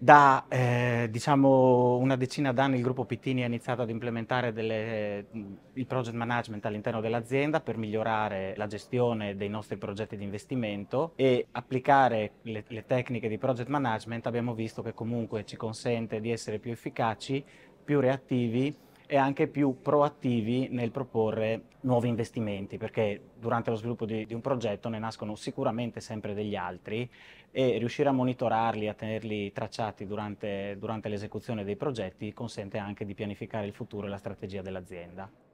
Da eh, diciamo una decina d'anni il gruppo Pittini ha iniziato ad implementare delle, mm, il project management all'interno dell'azienda per migliorare la gestione dei nostri progetti di investimento e applicare le, le tecniche di project management abbiamo visto che comunque ci consente di essere più efficaci, più reattivi e anche più proattivi nel proporre nuovi investimenti, perché durante lo sviluppo di, di un progetto ne nascono sicuramente sempre degli altri e riuscire a monitorarli, a tenerli tracciati durante, durante l'esecuzione dei progetti consente anche di pianificare il futuro e la strategia dell'azienda.